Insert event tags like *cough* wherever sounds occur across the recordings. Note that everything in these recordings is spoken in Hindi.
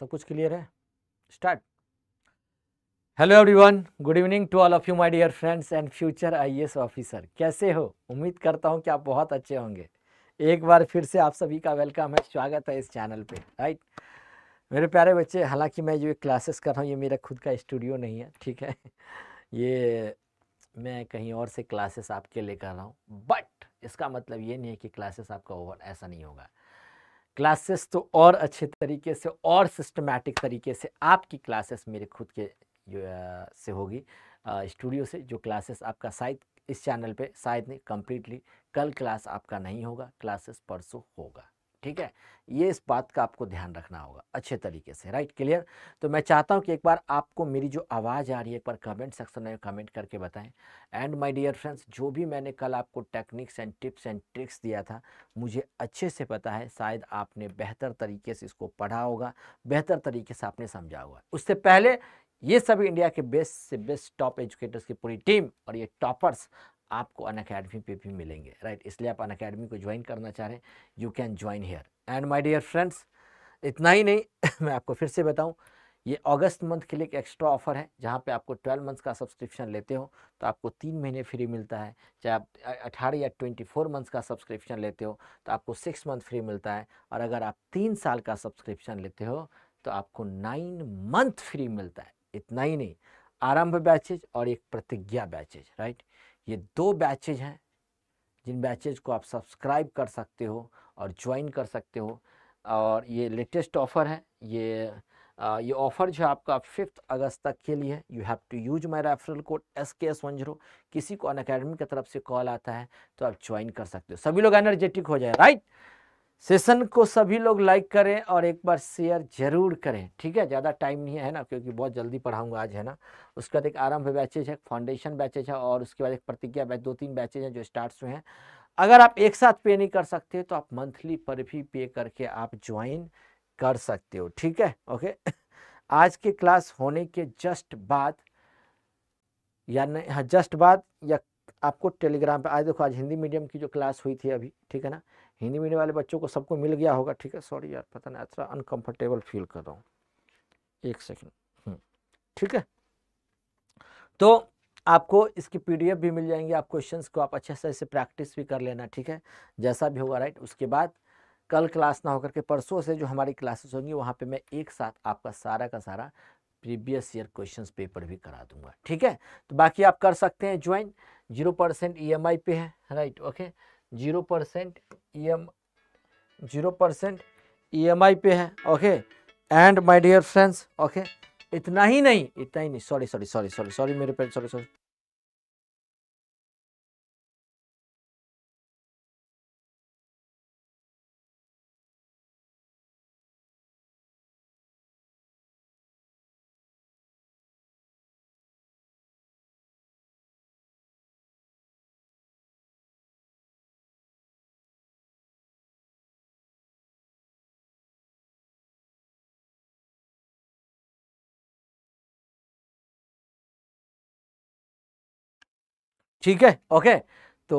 सब कुछ क्लियर है start hello everyone good evening to all of you my dear friends and future IAS officer कैसे हो उम्मीद करता हूं कि आप बहुत अच्छे होंगे एक बार फिर से आप सभी का वेलकम है स्वागत है इस चैनल पे राइट मेरे प्यारे बच्चे हालांकि मैं जो क्लासेस कर रहा हूँ ये मेरा खुद का स्टूडियो नहीं है ठीक है *laughs* ये मैं कहीं और से क्लासेस आपके लिए कर रहा हूँ बट इसका मतलब ये नहीं है कि क्लासेस आपका ओवर ऐसा नहीं होगा क्लासेस तो और अच्छे तरीके से और सिस्टमेटिक तरीके से आपकी क्लासेस मेरे खुद के से होगी स्टूडियो से जो क्लासेस आपका शायद इस चैनल पे शायद नहीं कम्प्लीटली कल क्लास आपका नहीं होगा क्लासेस परसों होगा ठीक है ये इस बात का आपको ध्यान रखना होगा अच्छे तरीके से राइट क्लियर तो मैं चाहता हूँ कि एक बार आपको मेरी जो आवाज़ आ रही है एक बार कमेंट सेक्शन में कमेंट करके बताएं एंड माय डियर फ्रेंड्स जो भी मैंने कल आपको techniques and tips and tricks दिया था मुझे अच्छे से पता है शायद आपने बेहतर तरीके से इसको पढ़ा होगा बेहतर तरीके से आपने समझा होगा उससे पहले ये सभी इंडिया के बेस्ट से बेस्ट टॉप एजुकेटर्स की पूरी टीम और ये टॉपर्स आपको अन अकेडमी पे भी मिलेंगे राइट इसलिए आप अन अकेडमी को ज्वाइन करना चाह रहे हैं you can join here and my dear friends इतना ही नहीं *laughs* मैं आपको फिर से बताऊँ ये अगस्त मंथ के लिए एक एक्स्ट्रा ऑफर है जहाँ पे आपको 12 मंथ्स का सब्सक्रिप्शन लेते हो तो आपको तीन महीने फ्री मिलता है चाहे आप 18 या 24 मंथ्स का सब्सक्रिप्शन लेते हो तो आपको सिक्स मंथ फ्री मिलता है और अगर आप तीन साल का सब्सक्रिप्शन लेते हो तो आपको नाइन मंथ फ्री मिलता है इतना ही नहीं आरंभ बैचेज और एक प्रतिज्ञा बैचेज राइट ये दो बैचेज हैं जिन बैचेज को आप सब्सक्राइब कर सकते हो और ज्वाइन कर सकते हो और ये लेटेस्ट ऑफ़र है ये आ, ये ऑफ़र जो है आपका फिफ्थ अगस्त तक के लिए है you have to use my referral code S K S one zero किसी को अन अकेडमी की तरफ से कॉल आता है तो आप ज्वाइन कर सकते हो सभी लोग एनर्जेटिक हो जाए राइट सेशन को सभी लोग लाइक करें और एक बार शेयर जरूर करें ठीक है ज़्यादा टाइम नहीं है ना क्योंकि बहुत जल्दी पढ़ाऊंगा आज है ना उसके बाद एक आरंभ बैचेज है फाउंडेशन बैचेज है और उसके बाद एक प्रतिज्ञा बैच दो तीन बैचेज हैं जो स्टार्ट्स हुए हैं अगर आप एक साथ पे नहीं कर सकते तो आप मंथली पर भी पे करके आप ज्वाइन कर सकते हो ठीक है ओके *coughs* आज के क्लास होने के जस्ट बाद या नहीं हाँ जस्ट बाद या आपको टेलीग्राम पर आज देखो आज हिंदी मीडियम की जो क्लास हुई थी अभी ठीक है ना हिंदी मीडियम वाले बच्चों को सबको मिल गया होगा ठीक है सॉरी यार पता नहीं थोड़ा अनकम्फर्टेबल फील कर रहा हूँ एक सेकेंड हम्म, ठीक है तो आपको इसकी पीडीएफ भी मिल जाएंगी आप क्वेश्चंस को आप अच्छे से ऐसे प्रैक्टिस भी कर लेना ठीक है जैसा भी होगा राइट उसके बाद कल क्लास ना होकर के परसों से जो हमारी क्लासेस होंगी वहाँ पे मैं एक साथ आपका सारा का सारा प्रीवियस ईयर क्वेश्चंस पेपर भी करा दूंगा ठीक है तो बाकी आप कर सकते हैं ज्वाइन जीरो परसेंट ई पे है right okay zero percent E e M zero percent E M I पे है okay and my dear friends okay इतना ही नहीं इतना ही नहीं sorry sorry sorry sorry sorry मेरे पे सॉरी सॉरी ठीक है ओके तो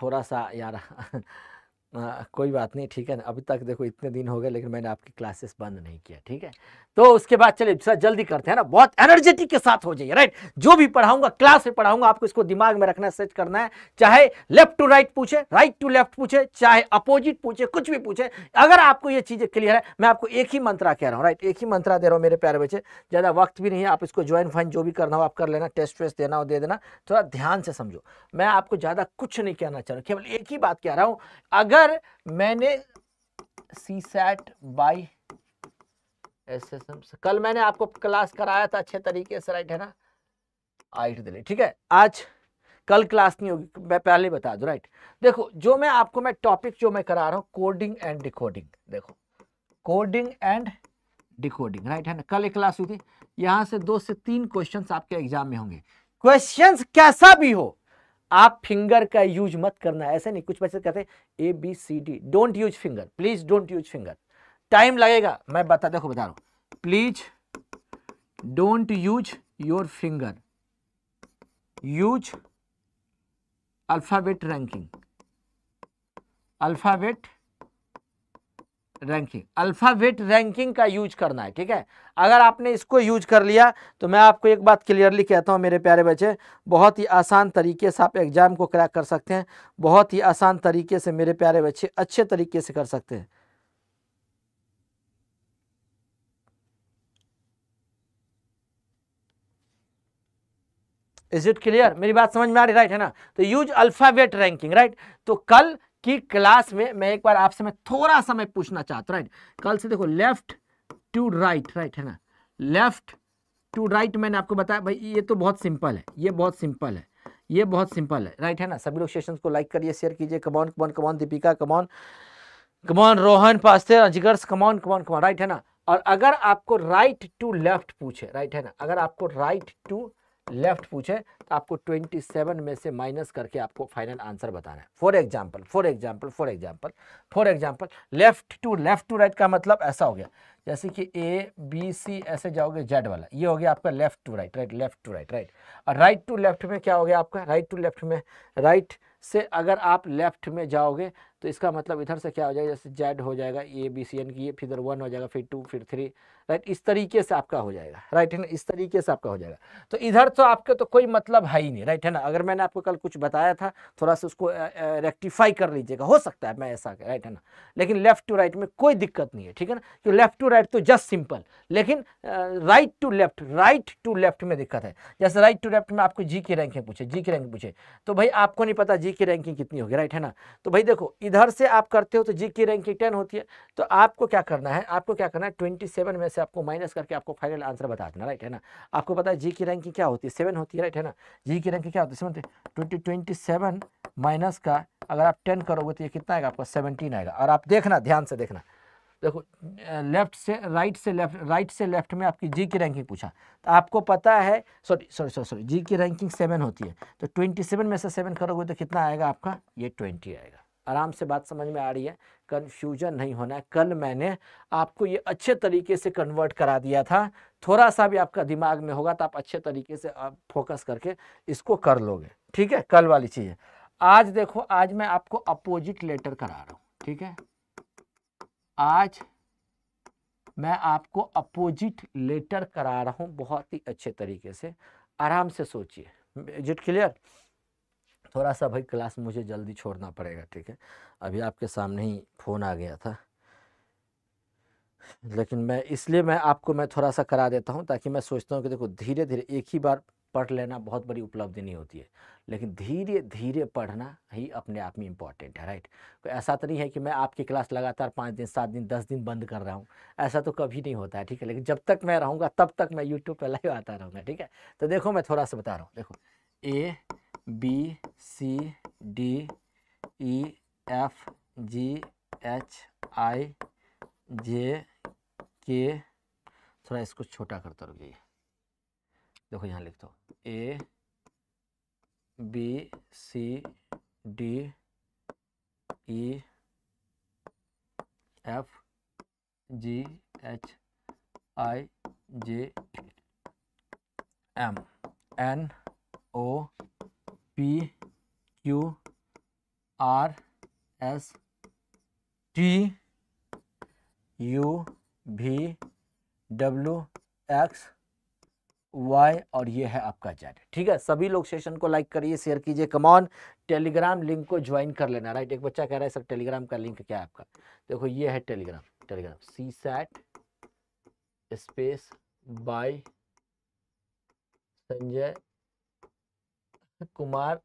थोड़ा सा यार आ, *laughs* कोई बात नहीं ठीक है ना अभी तक देखो इतने दिन हो गए लेकिन मैंने आपकी क्लासेस बंद नहीं किया ठीक है तो उसके बाद चलिए सर जल्दी करते हैं ना बहुत एनर्जेटिक के साथ हो जाइए राइट जो भी पढ़ाऊंगा क्लास में पढ़ाऊंगा आपको इसको दिमाग में रखना सेट करना है चाहे लेफ्ट टू राइट पूछे राइट टू लेफ्ट पूछे चाहे अपोजिट पूछे कुछ भी पूछे अगर आपको ये चीजें क्लियर है मैं आपको एक ही मंत्रा कह रहा हूँ राइट एक ही मंत्रा दे रहा हूँ मेरे प्यारे बच्चे ज्यादा वक्त भी नहीं है आप इसको ज्वाइन फाइन जो भी करना हो आप कर लेना टेस्ट वेस्ट देना हो दे देना थोड़ा ध्यान से समझो मैं आपको ज्यादा कुछ नहीं कहना चाह रहा केवल एक ही बात कह रहा हूँ अगर मैंने सी सैट बाई ऐसे कल मैंने आपको क्लास कराया था अच्छे तरीके से राइट है ना आइट दिल्ली ठीक है आज कल क्लास नहीं होगी मैं पहले बता दू राइट देखो जो मैं आपको मैं टॉपिक जो मैं करा रहा हूँ कोडिंग एंड डिकोडिंग देखो कोडिंग एंड डिकोडिंग राइट है ना कल एक क्लास हुई थी यहाँ से दो से तीन क्वेश्चन आपके एग्जाम में होंगे क्वेश्चन कैसा भी हो आप फिंगर का यूज मत करना ऐसे नहीं कुछ बच्चे कहते A B C D don't use finger please don't use finger time लगेगा मैं बता देखो बता रहा हूं please don't use your finger use alphabet ranking alphabet ranking alphabet ranking का यूज करना है ठीक है अगर आपने इसको यूज कर लिया तो मैं आपको एक बात क्लियरली कहता हूँ मेरे प्यारे बच्चे बहुत ही आसान तरीके से आप एग्ज़ाम को क्रैक कर सकते हैं बहुत ही आसान तरीके से मेरे प्यारे बच्चे अच्छे तरीके से कर सकते हैं इज इट क्लियर मेरी बात समझ में आ रही राइट है ना तो यूज अल्फाबेट रैंकिंग राइट तो कल की क्लास में मैं एक बार आपसे मैं थोड़ा सा मैं पूछना चाहता हूँ राइट कल से देखो लेफ्ट टू राइट राइट है ना लेफ्ट टू राइट मैंने आपको बताया भाई ये तो बहुत सिंपल है ये बहुत सिंपल है ये बहुत सिंपल है राइट है ना सभी लोग सेशन को लाइक करिए शेयर कीजिए come on come on come on Deepika come on come on Rohan पास्ते अजिगर्स कमॉन कमॉन कमॉन राइट है ना और अगर आपको राइट टू लेफ्ट पूछे राइट है ना अगर आपको राइट टू लेफ्ट पूछे तो आपको 27 में से माइनस करके आपको फाइनल आंसर बताना है for example for example for example for example left to left to right का मतलब ऐसा हो गया जैसे कि ए बी सी ऐसे जाओगे जेड वाला ये हो गया आपका left to right right left to right right और राइट टू लेफ्ट में क्या हो गया आपका राइट टू लेफ्ट में राइट right से अगर आप लेफ्ट में जाओगे तो इसका मतलब इधर से क्या हो जाएगा जैसे जेड हो जाएगा ए बी सी एन की फिर इधर वन हो जाएगा फिर टू फिर थ्री राइट इस तरीके से आपका हो जाएगा राइट है ना इस तरीके से आपका हो जाएगा तो इधर तो आपके तो कोई मतलब है ही नहीं राइट है ना अगर मैंने आपको कल कुछ बताया था थोड़ा सा उसको रेक्टिफाई कर लीजिएगा हो सकता है मैं ऐसा राइट है ना लेकिन लेफ्ट टू राइट में कोई दिक्कत नहीं है ठीक है ना कि लेफ्ट टू राइट तो जस्ट सिंपल लेकिन right to left right to left में दिक्कत है जैसे राइट टू लेफ्ट में आपको जी की रैंकिंग पूछे जी की रैंकिंग पूछे तो भाई आपको नहीं पता जी की रैंकिंग कितनी होगी राइट है ना तो भाई देखो इधर से आप करते हो तो जी की रैंकिंग टेन होती है तो आपको क्या करना है आपको क्या करना है ट्वेंटी सेवन में से आपको माइनस करके आपको फाइनल आंसर बता देना राइट है ना आपको पता है जी की रैंकिंग क्या होती है सेवन होती है राइट है ना जी की रैंकिंग क्या होती है ट्वेंटी ट्वेंटी सेवन माइनस का अगर आप टेन करोगे तो ये कितना आएगा आपका सेवनटीन आएगा और आप देखना ध्यान से देखना देखो लेफ्ट से राइट से लेफ्ट राइट से लेफ्ट में आपकी जी की रैंकिंग पूछा तो आपको पता है sorry sorry sorry sorry G की रैंकिंग सेवन होती है तो ट्वेंटी सेवन में से सेवन करोगे तो कितना आएगा आपका ये ट्वेंटी आएगा आराम से बात समझ में आ रही है कन्फ्यूजन नहीं होना है कल मैंने आपको ये अच्छे तरीके से कन्वर्ट करा दिया था थोड़ा सा भी आपका दिमाग में होगा तो आप अच्छे तरीके से आप फोकस करके इसको कर लोगे ठीक है कल वाली चीज़ है आज देखो आज मैं आपको अपोजिट लेटर करा रहा हूँ ठीक है आज मैं आपको अपोजिट लेटर करा रहा हूँ बहुत ही अच्छे तरीके से आराम से सोचिए इज इट क्लियर थोड़ा सा भाई क्लास मुझे जल्दी छोड़ना पड़ेगा ठीक है अभी आपके सामने ही फ़ोन आ गया था लेकिन मैं इसलिए मैं आपको मैं थोड़ा सा करा देता हूँ ताकि मैं सोचता हूँ कि देखो धीरे धीरे एक ही बार पढ़ लेना बहुत बड़ी उपलब्धि नहीं होती है लेकिन धीरे धीरे पढ़ना ही अपने आप में इम्पॉर्टेंट है राइट तो ऐसा तो नहीं है कि मैं आपकी क्लास लगातार पाँच दिन सात दिन दस दिन बंद कर रहा हूँ ऐसा तो कभी नहीं होता है ठीक है लेकिन जब तक मैं रहूँगा तब तक मैं यूट्यूब पर लाइव आता रहूँगा ठीक है तो देखो मैं थोड़ा सा बता रहा हूँ देखो A B C D E F G H I J K थोड़ा इसको छोटा करता तो रुक देखो यहाँ लिख दो A B C D E F G H I J M N O P Q R S T U V W X Y और ये है आपका जेड ठीक है सभी लोग सेशन को लाइक करिए शेयर कीजिए कमॉन टेलीग्राम लिंक को ज्वाइन कर लेना राइट एक बच्चा कह रहा है सर टेलीग्राम का लिंक क्या है आपका देखो ये है Telegram Telegram C set space by Sanjay Kumar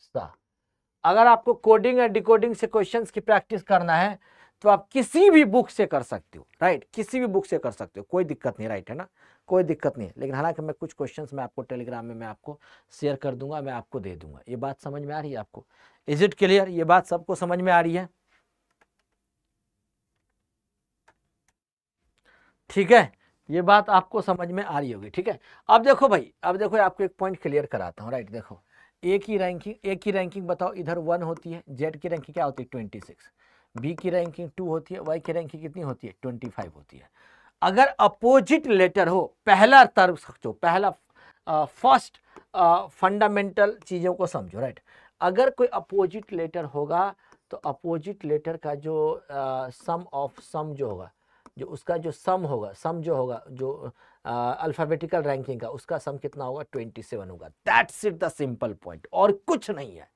Shah अगर आपको कोडिंग एंड डिकोडिंग से क्वेश्चंस की प्रैक्टिस करना है तो आप किसी भी बुक से कर सकते हो राइट किसी भी बुक से कर सकते हो कोई दिक्कत नहीं राइट है ना कोई दिक्कत नहीं है लेकिन हालांकि मैं कुछ क्वेश्चंस मैं आपको टेलीग्राम में मैं आपको शेयर कर दूंगा मैं आपको दे दूंगा ये बात समझ में आ रही है आपको इज इट क्लियर ये बात सबको समझ में आ रही है ठीक है ये बात आपको समझ में आ रही होगी ठीक है अब देखो भाई अब देखो आपको एक पॉइंट क्लियर कराता हूँ राइट देखो ए की रैंकिंग ए की रैंकिंग बताओ इधर वन होती है जेड की रैंकिंग क्या होती है ट्वेंटी सिक्स बी की रैंकिंग टू होती है वाई की रैंकिंग कितनी होती है ट्वेंटी फाइव होती है अगर अपोजिट लेटर हो पहला तर्क सोचो पहला फर्स्ट फंडामेंटल चीज़ों को समझो राइट अगर कोई अपोजिट लेटर होगा तो अपोजिट लेटर का जो सम ऑफ सम जो होगा जो उसका जो सम होगा सम जो होगा जो अल्फ़ाबेटिकल रैंकिंग का उसका सम कितना होगा ट्वेंटी सेवन होगा that's it the simple point और कुछ नहीं है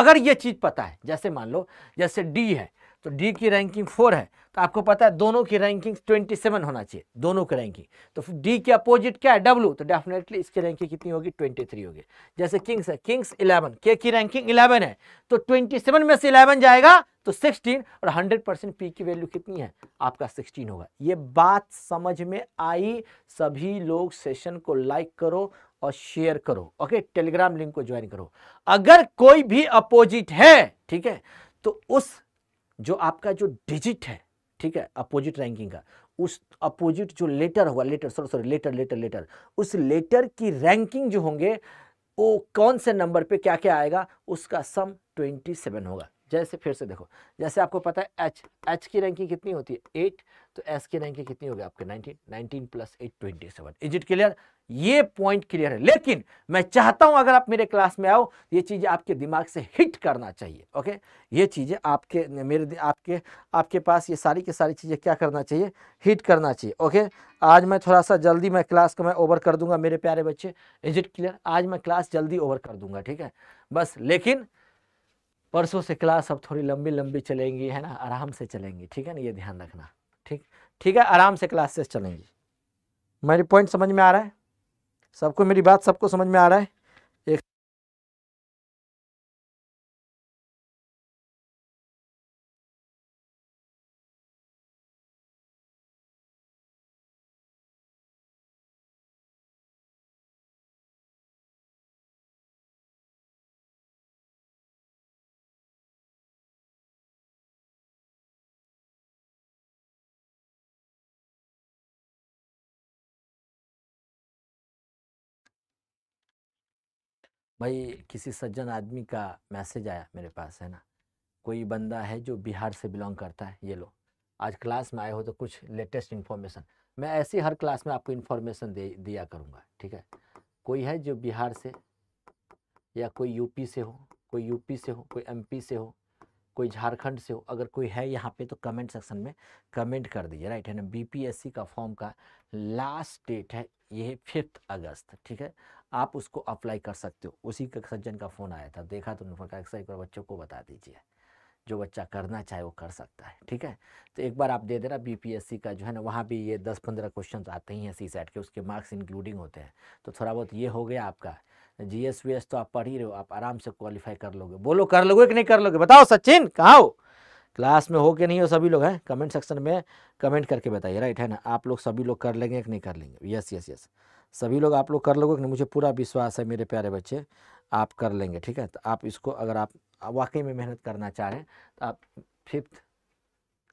अगर ये चीज़ पता है जैसे मान लो जैसे डी है तो डी की रैंकिंग फोर है तो आपको पता है दोनों की रैंकिंग ट्वेंटी सेवन होना चाहिए दोनों की रैंकिंग तो डी के अपोजिट क्या है डब्ल्यू तो डेफिनेटली इसकी रैंकिंग कितनी होगी ट्वेंटी थ्री होगी जैसे किंग्स है किंग्स इलेवन के की रैंकिंग इलेवन है तो ट्वेंटी सेवन में से इलेवन जाएगा तो सिक्सटीन और हंड्रेड परसेंट पी की वैल्यू कितनी है आपका सिक्सटीन होगा ये बात समझ में आई सभी लोग सेशन को लाइक करो और शेयर करो ओके टेलीग्राम लिंक को ज्वाइन करो अगर कोई भी अपोजिट है ठीक है तो उस जो आपका जो डिजिट है ठीक है अपोजिट रैंकिंग का उस अपोजिट जो लेटर होगा letter sorry sorry letter letter letter उस लेटर की रैंकिंग जो होंगे वो कौन से नंबर पे क्या क्या आएगा उसका सम ट्वेंटी सेवन होगा जैसे फिर से देखो जैसे आपको पता है एच एच की रैंकिंग कितनी होती है एट तो एस की रैंकिंग कितनी होगी आपके nineteen nineteen plus eight twenty seven is it clear ये पॉइंट क्लियर है लेकिन मैं चाहता हूं अगर आप मेरे क्लास में आओ ये चीज़ें आपके दिमाग से हिट करना चाहिए ओके ये चीज़ें आपके मेरे आपके आपके पास ये सारी की सारी चीज़ें क्या करना चाहिए हिट करना चाहिए ओके आज मैं थोड़ा सा जल्दी मैं क्लास को मैं ओवर कर दूंगा मेरे प्यारे बच्चे इज इट क्लियर आज मैं क्लास जल्दी ओवर कर दूंगा ठीक है बस लेकिन परसों से क्लास अब थोड़ी लंबी लंबी चलेंगी है ना आराम से चलेंगी ठीक है ना ये ध्यान रखना ठीक ठीक है आराम से क्लासेस चलेंगी मेरी पॉइंट समझ में आ रहा है सबको मेरी बात सबको समझ में आ रहा है भाई किसी सज्जन आदमी का मैसेज आया मेरे पास है ना कोई बंदा है जो बिहार से बिलोंग करता है ये लो आज क्लास में आए हो तो कुछ लेटेस्ट इन्फॉर्मेशन मैं ऐसी हर क्लास में आपको इन्फॉर्मेशन दे दिया करूँगा ठीक है कोई है जो बिहार से या कोई यूपी से हो कोई यूपी से हो कोई एमपी से हो कोई झारखंड से हो अगर कोई है यहाँ पे तो कमेंट सेक्शन में कमेंट कर दीजिए राइट है ना बीपीएससी का फॉर्म का लास्ट डेट है ये फिफ्थ अगस्त ठीक है आप उसको अप्लाई कर सकते हो उसी का सज्जन का फ़ोन आया था देखा तो उन्होंने कहा सर एक बार बच्चों को बता दीजिए जो बच्चा करना चाहे वो कर सकता है ठीक है तो एक बार आप दे देना बीपीएससी का जो है ना वहाँ भी ये दस पंद्रह क्वेश्चन आते ही हैं सी सेट के उसके मार्क्स इंक्लूडिंग होते हैं तो थोड़ा बहुत ये हो गया आपका जी एस वी एस तो आप पढ़ ही रहे हो आप आराम से क्वालिफाई कर लोगे बोलो कर लोगे कि नहीं कर लोगे बताओ सचिन कहाँ हो क्लास में हो के नहीं हो सभी लोग हैं कमेंट सेक्शन में कमेंट करके बताइए राइट है ना आप लोग सभी लोग कर लेंगे कि नहीं कर लेंगे यस यस यस सभी लोग आप लोग कर लोगे मुझे पूरा विश्वास है मेरे प्यारे बच्चे आप कर लेंगे ठीक है तो आप इसको अगर आप वाकई में मेहनत करना चाह रहे हैं तो आप फिफ्थ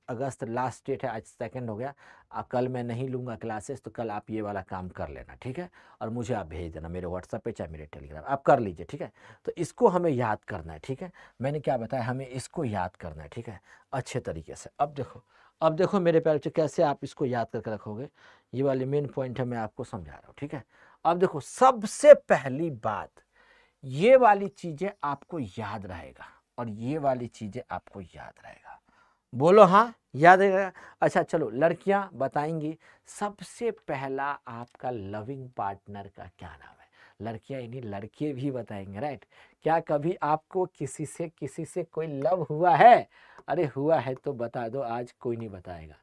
अगस्त लास्ट डेट है आज सेकंड हो गया आ, कल मैं नहीं लूँगा क्लासेस तो कल आप ये वाला काम कर लेना ठीक है और मुझे आप भेज देना मेरे व्हाट्सएप पे चाहे मेरे टेलीग्राम आप कर लीजिए ठीक है तो इसको हमें याद करना है ठीक है मैंने क्या बताया हमें इसको याद करना है ठीक है अच्छे तरीके से अब देखो अब देखो मेरे प्यारे बच्चे कैसे आप इसको याद करके रखोगे ये वाले मेन पॉइंट है मैं आपको समझा रहा हूँ ठीक है अब देखो सबसे पहली बात ये वाली चीज़ें आपको याद रहेगा और ये वाली चीज़ें आपको याद रहेगा बोलो हाँ याद रहेगा अच्छा चलो लड़कियाँ बताएंगी सबसे पहला आपका लविंग पार्टनर का क्या नाम है लड़कियाँ इन्हीं लड़के भी बताएंगे राइट क्या कभी आपको किसी से किसी से कोई लव हुआ है अरे हुआ है तो बता दो आज कोई नहीं बताएगा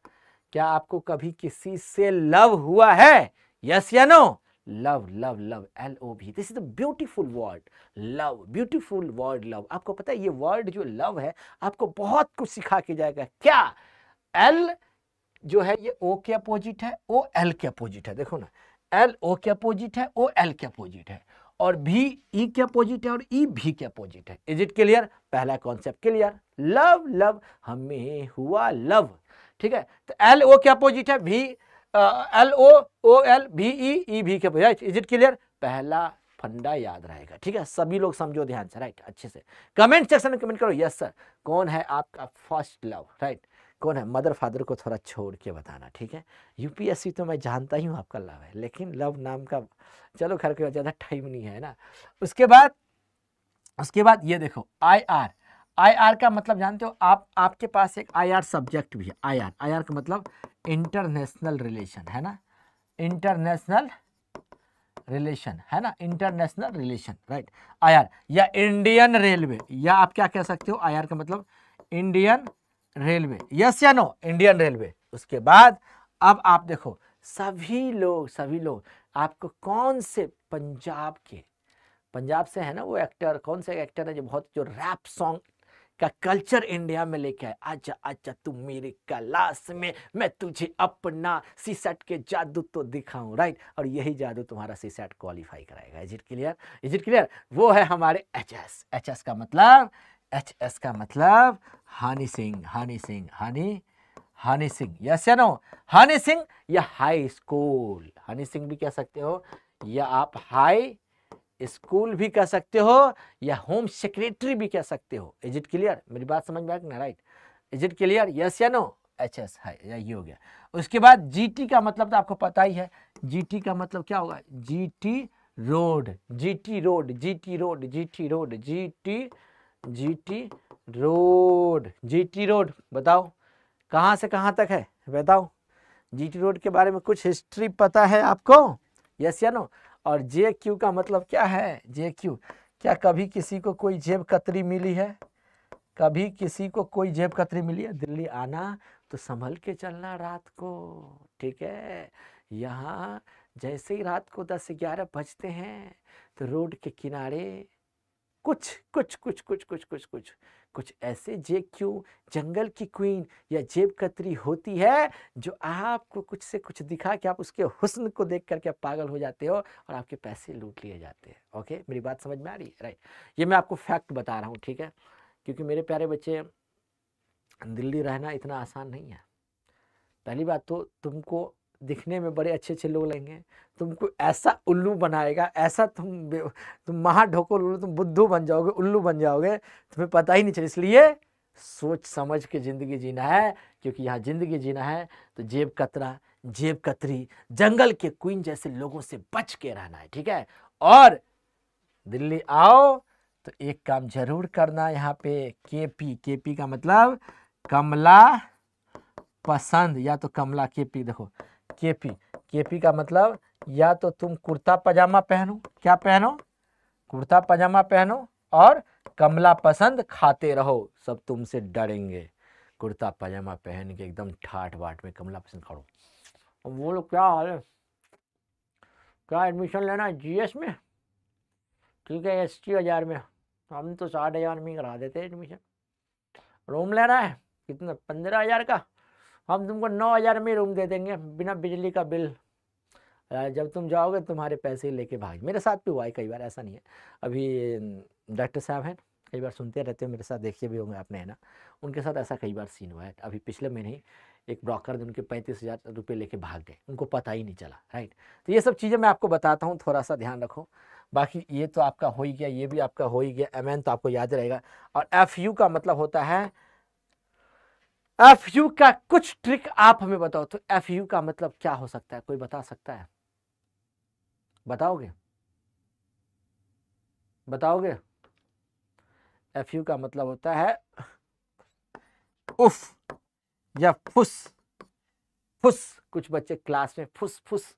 क्या आपको कभी किसी से लव हुआ है यस या no love love love L O भी this is the beautiful word love beautiful word love आपको पता है ये वर्ड जो लव है आपको बहुत कुछ सिखा के जाएगा क्या एल जो है ये ओ के अपोजिट है ओ एल के अपोजिट है देखो ना एल ओ के अपोजिट है ओ एल के अपोजिट है और भी ई e के अपोजिट है और ई e भी के अपोजिट है इज इट क्लियर पहला कॉन्सेप्ट क्लियर लव लव हमें हुआ लव ठीक है तो एल ओ e, e, के अपोजिट है V L O O L V E E V के अपोजिट इज इट क्लियर पहला फंडा याद रहेगा ठीक है सभी लोग समझो ध्यान से राइट अच्छे से कमेंट सेक्शन में कमेंट करो यस सर कौन है आपका फर्स्ट लव राइट कौन है मदर फादर को थोड़ा छोड़ के बताना ठीक है यूपीएससी तो मैं जानता ही हूँ आपका लव है लेकिन लव नाम का चलो खैर कोई ज़्यादा टाइम नहीं है ना उसके बाद उसके बाद ये देखो आई आर आईआर का मतलब जानते हो आप आपके पास एक आईआर सब्जेक्ट भी है आईआर आईआर का मतलब इंटरनेशनल रिलेशन है ना इंटरनेशनल रिलेशन है ना इंटरनेशनल रिलेशन राइट आईआर या इंडियन रेलवे या आप क्या कह सकते हो आईआर का मतलब इंडियन रेलवे यस या नो इंडियन रेलवे उसके बाद अब आप देखो सभी लोग सभी लोग आपको कौन से पंजाब के पंजाब से है ना वो एक्टर कौन से एक्टर है जो बहुत जो रैप सॉन्ग का कल्चर इंडिया में लेके आए आजा आजा तू मेरी क्लास में मैं तुझे अपना सी सेट के जादू तो दिखाऊं राइट और यही जादू तुम्हारा सी सेट क्वालिफाई कराएगा is it clear is it clear वो है हमारे एच एस एच एस का मतलब एच एस का मतलब हानि सिंह हनी सिंह हानि हनी सिंह यस या नो हनी सिंह या हाई स्कूल हनी सिंह भी कह सकते हो या आप हाई स्कूल भी कह सकते हो या होम सेक्रेटरी भी कह सकते हो इज इट क्लियर मेरी बात समझ में आ ना right is it clear yes या नो एच एस है ये हो गया उसके बाद जीटी का मतलब तो आपको पता ही है जीटी का मतलब क्या होगा GT road GT road GT road GT road GT GT road GT road बताओ कहाँ से कहाँ तक है बताओ जीटी रोड के बारे में कुछ हिस्ट्री पता है आपको यस या नो और जे क्यू का मतलब क्या है जे क्यू क्या कभी किसी को कोई जेब कतरी मिली है कभी किसी को कोई जेब कतरी मिली है दिल्ली आना तो संभल के चलना रात को ठीक है यहाँ जैसे ही रात को दस ग्यारह बजते हैं तो रोड के किनारे कुछ कुछ कुछ कुछ कुछ कुछ कुछ कुछ ऐसे जे क्यू जंगल की क्वीन या जेब कतरी होती है जो आपको कुछ से कुछ दिखा कि आप उसके हुस्न को देख करके आप पागल हो जाते हो और आपके पैसे लूट लिए जाते हैं ओके मेरी बात समझ में आ रही है राइट ये मैं आपको फैक्ट बता रहा हूँ ठीक है क्योंकि मेरे प्यारे बच्चे दिल्ली रहना इतना आसान नहीं है पहली बात तो तुमको दिखने में बड़े अच्छे अच्छे लोग लगेंगे तुमको ऐसा उल्लू बनाएगा ऐसा तुम तुम महा ढोको उल्लू तुम बुद्धू बन जाओगे उल्लू बन जाओगे तुम्हें पता ही नहीं चले इसलिए सोच समझ के ज़िंदगी जीना है क्योंकि यहाँ ज़िंदगी जीना है तो जेब कतरा जेब कतरी जंगल के क्वीन जैसे लोगों से बच के रहना है ठीक है और दिल्ली आओ तो एक काम जरूर करना यहाँ पे के पी के पी का मतलब कमला पसंद या तो कमला के पी देखो केपी केपी का मतलब या तो तुम कुर्ता पजामा पहनो क्या पहनो कुर्ता पजामा पहनो और कमला पसंद खाते रहो सब तुमसे डरेंगे कुर्ता पजामा पहन के एकदम ठाट बाट में कमला पसंद खाओ अब वो लोग क्या हाल है क्या एडमिशन लेना है जीएस में ठीक है एस टी हज़ार में हम तो साठ हज़ार में करा देते एडमिशन रूम लेना है कितना पंद्रह हज़ार का हम तुमको नौ हज़ार में रूम दे देंगे बिना बिजली का बिल जब तुम जाओगे तुम्हारे पैसे लेके भाग मेरे साथ भी हुआ है कई बार ऐसा नहीं है अभी डॉक्टर साहब हैं कई बार सुनते रहते हो मेरे साथ देखिए भी होंगे आपने है ना उनके साथ ऐसा कई बार सीन हुआ है अभी पिछले महीने ही एक ब्रोकर ने उनके पैंतीस हज़ार रुपये लेके भाग गए उनको पता ही नहीं चला राइट तो ये सब चीज़ें मैं आपको बताता हूँ थोड़ा सा ध्यान रखो बाकी ये तो आपका हो ही गया ये भी आपका हो ही गया एम तो आपको याद रहेगा और एफ यू का मतलब होता है एफ यू का कुछ ट्रिक आप हमें बताओ तो एफ यू का मतलब क्या हो सकता है कोई बता सकता है बताओगे बताओगे एफ यू का मतलब होता है उफ या फुस फुस कुछ बच्चे क्लास में फुस फुस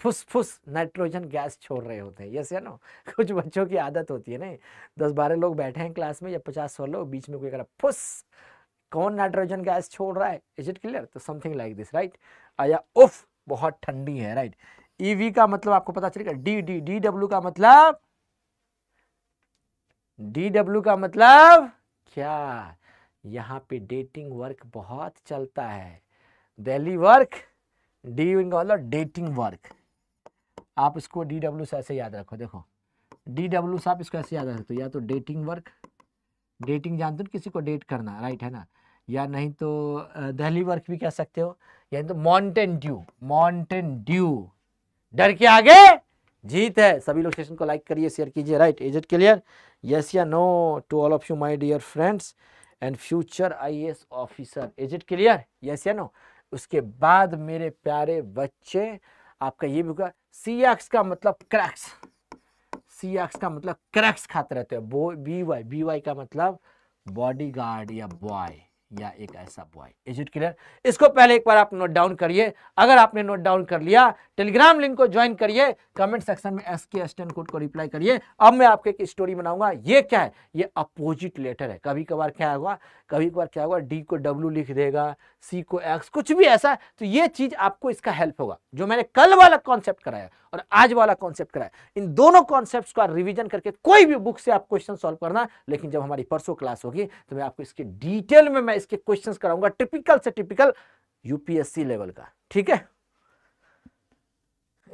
फुस फुस नाइट्रोजन गैस छोड़ रहे होते हैं यस या नो *laughs* कुछ बच्चों की आदत होती है ना दस बारह लोग बैठे हैं क्लास में या पचास सौ लोग बीच में कोई कर फुस कौन नाइट्रोजन गैस छोड़ रहा है इज इट क्लियर तो समथिंग लाइक दिस राइट आया उफ बहुत ठंडी है राइट ईवी e का मतलब आपको पता चलेगा डी डी डी डब्ल्यू का मतलब डी डब्ल्यू का मतलब क्या यहाँ पे डेटिंग वर्क बहुत चलता है दिल्ली वर्क डी यू इनका मतलब डेटिंग वर्क आप इसको डी डब्ल्यू से ऐसे याद रखो देखो डी डब्ल्यू से आप इसको ऐसे याद रखते हो या तो डेटिंग वर्क डेटिंग जानते हो किसी को डेट करना राइट है ना या नहीं तो दहली वर्क भी कह सकते हो या नहीं तो माउंटेन ड्यू माउंटेन ड्यू डर के आगे जीत है सभी लोग सेशन को लाइक करिए शेयर कीजिए right is it clear yes या no to all of you my dear friends and future IAS officer is it clear yes या नो उसके बाद मेरे प्यारे बच्चे आपका ये भी होगा सी एक्स का मतलब क्रैक्स सी एक्स का मतलब क्रैक्स खाते रहते हो बी वाई बी वाई का मतलब बॉडी गार्ड या बॉय या एक ऐसा बॉय इज इट क्लियर इसको पहले एक बार आप नोट डाउन करिए अगर आपने नोट डाउन कर लिया टेलीग्राम लिंक को ज्वाइन करिए कमेंट सेक्शन में एस के एस्टन कोड को रिप्लाई करिए अब मैं आपके एक स्टोरी बनाऊंगा ये क्या है ये अपोजिट लेटर है कभी कभार क्या होगा कभी कभार क्या होगा डी को डब्ल्यू लिख देगा सी को एक्स कुछ भी ऐसा है तो ये चीज आपको इसका हेल्प होगा जो मैंने कल वाला कॉन्सेप्ट कराया और आज वाला कॉन्सेप्ट कराया इन दोनों कॉन्सेप्ट का रिविजन करके कोई भी बुक से आप क्वेश्चन सोल्व करना लेकिन जब हमारी परसों क्लास होगी तो मैं आपको इसके डिटेल में मैं इसके क्वेश्चंस कराऊंगा टिपिकल से टिपिकल यूपीएससी लेवल का ठीक है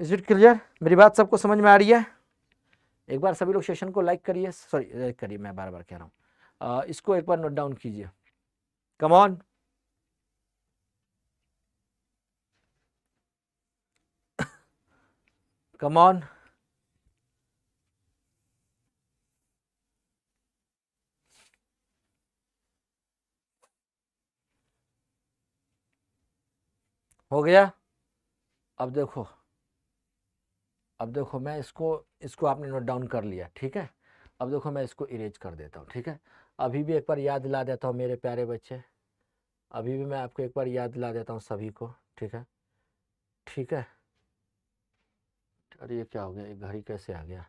इज इट क्लियर मेरी बात सबको समझ में आ रही है एक बार सभी लोग सेशन को लाइक करिए सॉरी लाइक करिए मैं बार बार कह रहा हूँ इसको एक बार नोट डाउन कीजिए कम ऑन कम ऑन हो गया अब देखो अब देखो मैं इसको इसको आपने नोट डाउन कर लिया ठीक है अब देखो मैं इसको इरेज कर देता हूँ ठीक है अभी भी एक बार याद दिला देता हूँ मेरे प्यारे बच्चे अभी भी मैं आपको एक बार याद दिला देता हूँ सभी को ठीक है ठीक है अरे ये क्या हो गया ये घड़ी कैसे आ गया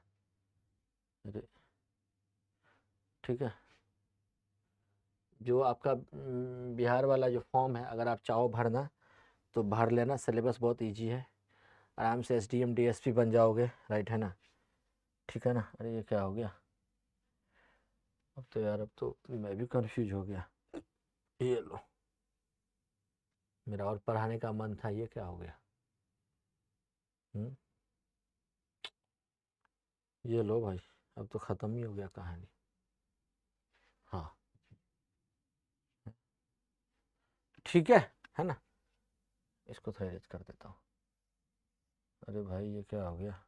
ठीक है जो आपका बिहार वाला जो फॉर्म है अगर आप चाहो भरना तो भर लेना सिलेबस बहुत ईजी है आराम से S D M D S P बन जाओगे राइट है ना ठीक है ना अरे ये क्या हो गया अब तो यार अब तो मैं भी कंफ्यूज हो गया ये लो मेरा और पढ़ाने का मन था ये क्या हो गया हुँ? हम्म? ये लो भाई अब तो ख़त्म ही हो गया कहानी हाँ ठीक है है ना इसको थैरेज कर देता हूँ अरे भाई ये क्या हो गया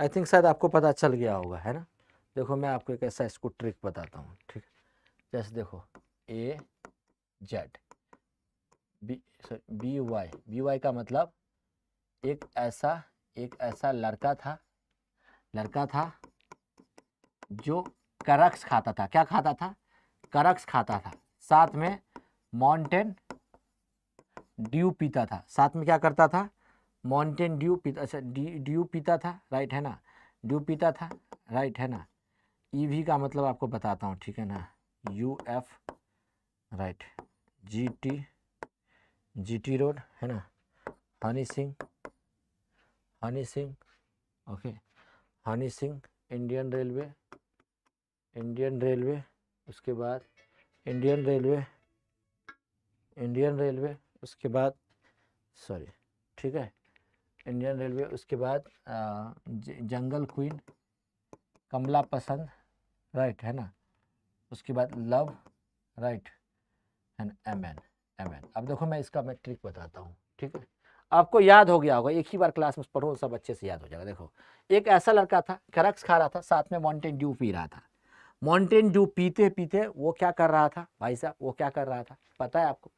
आई थिंक शायद आपको पता चल गया होगा है ना देखो मैं आपको एक ऐसा इसको ट्रिक बताता हूँ ठीक है जैसे देखो A Z B sorry B Y B Y का मतलब एक ऐसा एक ऐसा लड़का था लड़का था जो करक्स खाता था क्या खाता था करक्स खाता था साथ में माउंटेन ड्यू पीता था साथ में क्या करता था माउंटेन ड्यू पीता अच्छा ड्यू पीता था राइट है ना ड्यू पीता था राइट है ना ई e वी का मतलब आपको बताता हूँ ठीक है ना U F right G T G T road है ना Honey Singh Honey Singh okay Honey Singh Indian railway Indian railway उसके बाद इंडियन रेलवे इंडियन रेलवे उसके बाद सॉरी ठीक है इंडियन रेलवे उसके बाद जंगल क्वीन कमला पसंद राइट है ना उसके बाद love right and M N M N अब देखो मैं इसका मैं ट्रिक बताता हूँ ठीक है आपको याद हो गया होगा एक ही बार क्लास में पढ़ो सब अच्छे से याद हो जाएगा देखो एक ऐसा लड़का था क्रक्स खा रहा था साथ में मॉन्टेन ड्यू पी रहा था माउंटेन ड्यू पीते पीते वो क्या कर रहा था भाई साहब वो क्या कर रहा था पता है आपको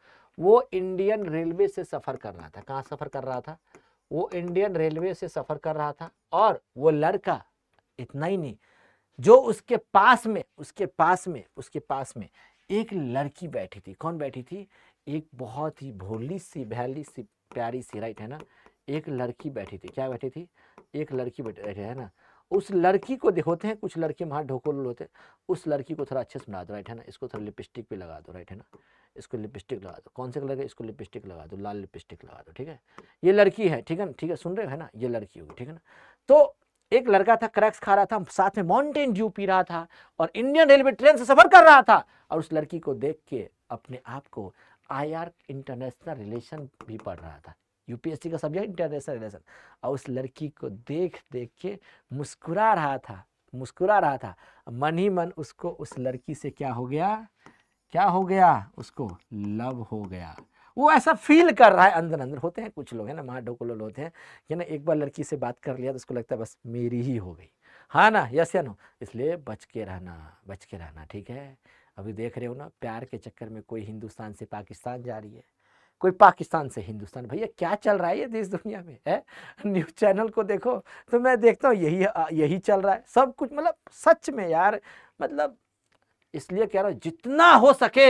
वो इंडियन रेलवे से सफ़र कर रहा था कहाँ सफ़र कर रहा था वो इंडियन रेलवे से सफ़र कर रहा था और वो लड़का इतना ही नहीं जो उसके पास में उसके पास में उसके पास में एक लड़की बैठी थी कौन बैठी थी एक बहुत ही भोली सी भैली सी प्यारी सी राइट है ना एक लड़की बैठी थी क्या बैठी थी एक लड़की बैठी है ना उस लड़की को देखोते हैं कुछ लड़के वहाँ ढोकोल होते हैं उस लड़की को थोड़ा अच्छे से बना दो राइट है ना इसको थोड़ा लिपस्टिक भी लगा दो राइट है ना इसको लिपस्टिक लगा दो कौन से कलर का इसको लिपस्टिक लगा दो लाल लिपस्टिक लगा दो ठीक है ये लड़की है ठीक है ना ठीक है सुन रहे हो है ना ये लड़की होगी ठीक है ना तो एक लड़का था क्रैक्स खा रहा था साथ में माउंटेन ड्यू पी रहा था और इंडियन रेलवे ट्रेन से सफर कर रहा था और उस लड़की को देख के अपने आप को आई आर इंटरनेशनल रिलेशन भी पढ़ रहा था यूपीएससी का सब्जेक्ट इंटरनेशनल रिलेशन और उस लड़की को देख देख के मुस्कुरा रहा था मुस्कुरा रहा था मन ही मन उसको उस लड़की से क्या हो गया क्या हो गया उसको लव हो गया वो ऐसा फील कर रहा है अंदर अंदर होते हैं कुछ लोग है ना माँ डोकोलोल होते हैं कि ना एक बार लड़की से बात कर लिया तो उसको लगता है बस मेरी ही हो गई हाँ ना यस या नो इसलिए बच के रहना बच के रहना ठीक है अभी देख रहे हो ना प्यार के चक्कर में कोई हिंदुस्तान से पाकिस्तान जा रही है कोई पाकिस्तान से हिंदुस्तान भैया क्या चल रहा है ये देश दुनिया में है न्यूज़ चैनल को देखो तो मैं देखता हूँ यही यही चल रहा है सब कुछ मतलब सच में यार मतलब इसलिए कह रहा हूँ जितना हो सके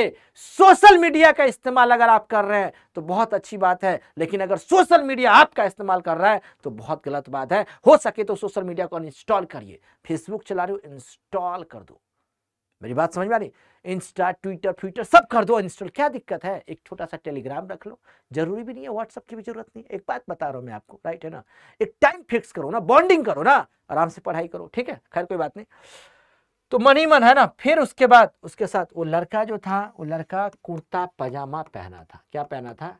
सोशल मीडिया का इस्तेमाल अगर आप कर रहे हैं तो बहुत अच्छी बात है लेकिन अगर सोशल मीडिया आपका इस्तेमाल कर रहा है तो बहुत गलत बात है हो सके तो सोशल मीडिया को अनइंस्टॉल करिए फेसबुक चला रहे हो इंस्टॉल कर दो मेरी बात समझ में आ रही इंस्टा ट्विटर ट्विटर सब कर दो इंस्टॉल क्या दिक्कत है एक छोटा सा टेलीग्राम रख लो जरूरी भी नहीं है व्हाट्सअप की भी जरूरत नहीं एक बात बता रहा हूँ मैं आपको राइट है ना एक टाइम फिक्स करो ना बॉन्डिंग करो ना आराम से पढ़ाई करो ठीक है खैर कोई बात नहीं तो मन ही मन है ना फिर उसके बाद उसके साथ वो लड़का जो था वो लड़का कुर्ता पजामा पहना था क्या पहना था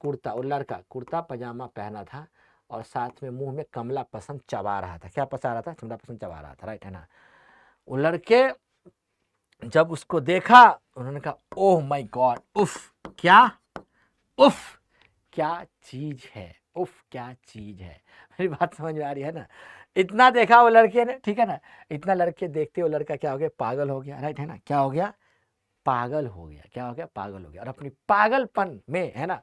कुर्ता वो लड़का कुर्ता पजामा पहना था और साथ में मुंह में कमला पसंद चबा रहा था क्या पसा रहा था कमला पसंद चबा रहा था राइट है ना वो लड़के जब उसको देखा उन्होंने कहा ओह माय गॉड उफ क्या उफ क्या चीज है उफ क्या चीज है *laughs* मेरी बात समझ में आ रही है ना इतना देखा वो लड़के ने ठीक है ना इतना लड़के देखते वो लड़का क्या हो गया पागल हो गया राइट है ना क्या हो गया पागल हो गया क्या हो गया पागल हो गया और अपनी पागलपन में है ना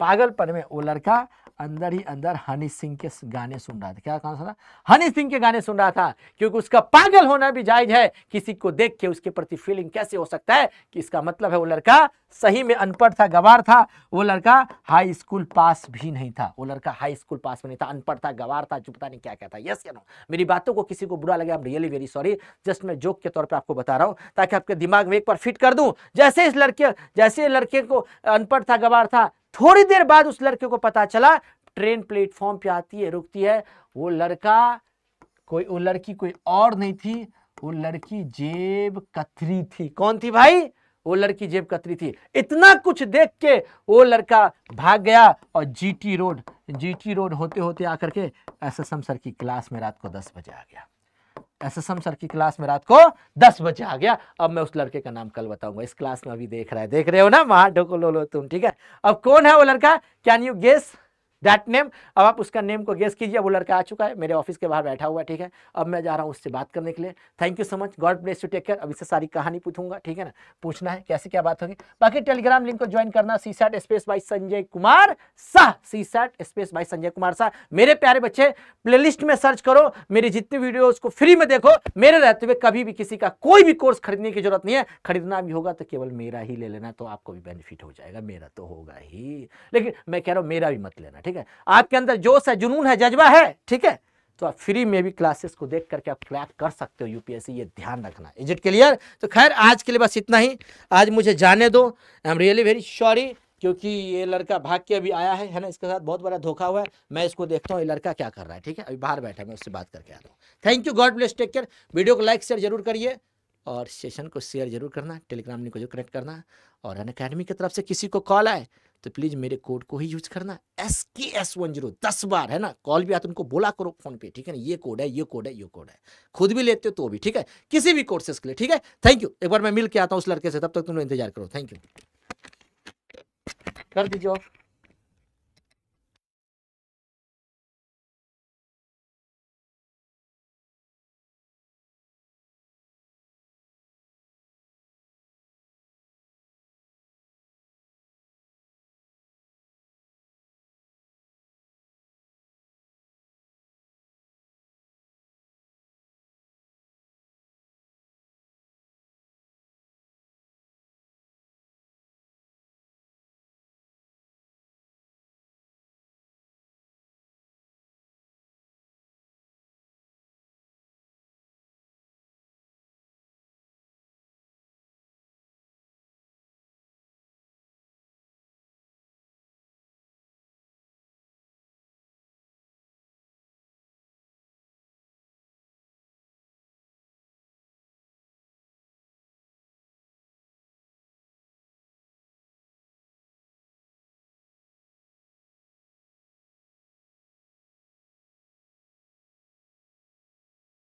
पागलपन में वो लड़का अंदर ही अंदर हनी सिंह के गाने सुन रहा था क्या कौन सा था हनी सिंह के गाने सुन रहा था क्योंकि उसका पागल होना भी जायज है किसी को देख के उसके प्रति फीलिंग कैसे हो सकता है कि इसका मतलब है वो लड़का सही में अनपढ़ था गवार था वो लड़का हाई स्कूल पास भी नहीं था वो लड़का हाई स्कूल पास भी नहीं था अनपढ़ था गवार था चुपता नहीं क्या क्या था यस या नो मेरी बातों को किसी को बुरा लगे आप रियली वेरी सॉरी जस्ट मैं जोक के तौर पर आपको बता रहा हूँ ताकि आपके दिमाग में एक बार फिट कर दूँ जैसे इस लड़के जैसे लड़के को अनपढ़ था गवार था थोड़ी देर बाद उस लड़के को पता चला ट्रेन प्लेटफॉर्म पे आती है रुकती है वो लड़का कोई वो लड़की कोई और नहीं थी वो लड़की जेब कतरी थी कौन थी भाई वो लड़की जेब कतरी थी इतना कुछ देख के वो लड़का भाग गया और जीटी रोड जीटी रोड होते होते आकर के एसएसएम सर की क्लास में रात को दस बजे आ गया एसएसएम सर की क्लास में रात को दस बजे आ गया अब मैं उस लड़के का नाम कल बताऊंगा इस क्लास में अभी देख रहा है देख रहे हो ना वहां ढोको लो लो तुम ठीक है अब कौन है वो लड़का can you guess that name अब आप उसका नेम को गेस कीजिए वो लड़का आ चुका है मेरे ऑफिस के बाहर बैठा हुआ है ठीक है अब मैं जा रहा हूँ उससे बात करने के लिए thank you so much God bless you take care अभी से सारी कहानी पूछूंगा ठीक है ना पूछना है कैसे क्या बात होगी बाकी टेलीग्राम लिंक को ज्वाइन करना C SAT space by Sanjay Kumar Shah C SAT space by Sanjay Kumar Shah मेरे प्यारे बच्चे लिस्ट में सर्च करो मेरी जितनी वीडियो उसको फ्री में देखो मेरे रहते हुए कभी भी किसी का कोई भी कोर्स खरीदने की जरूरत नहीं है खरीदना भी होगा तो केवल मेरा ही ले लेना तो आपको भी बेनिफिट हो जाएगा मेरा तो होगा ही लेकिन मैं कह रहा हूँ मेरा भी मत लेना ठीक ठीक है आपके अंदर जोश है जुनून है जज्बा है ठीक है तो आप फ्री में भी क्लासेस को देख करके आप क्रैक कर सकते हो यूपीएससी ये ध्यान रखना इज इट क्लियर तो खैर आज के लिए बस इतना ही आज मुझे जाने दो I am really very sorry क्योंकि ये लड़का भाग के अभी आया है है ना इसके साथ बहुत बड़ा धोखा हुआ है मैं इसको देखता हूँ ये लड़का क्या कर रहा है ठीक है अभी बाहर बैठा मैं उससे बात करके आ रहा हूँ thank you God bless take care video को लाइक शेयर जरूर करिए और सेशन को शेयर जरूर करना टेलीग्राम लिंक को जो कनेक्ट करना और अन की तरफ से किसी को कॉल आए तो प्लीज मेरे कोड को ही यूज करना S K S one zero दस बार है ना कॉल भी आते उनको बोला करो फोन पे ठीक है ना ये कोड है ये कोड है ये कोड है खुद भी लेते हो तो भी ठीक है किसी भी कोर्सेस के लिए ठीक है थैंक यू एक बार मैं मिल के आता हूँ उस लड़के से तब तक तुम इंतजार करो थैंक यू कर दीजिए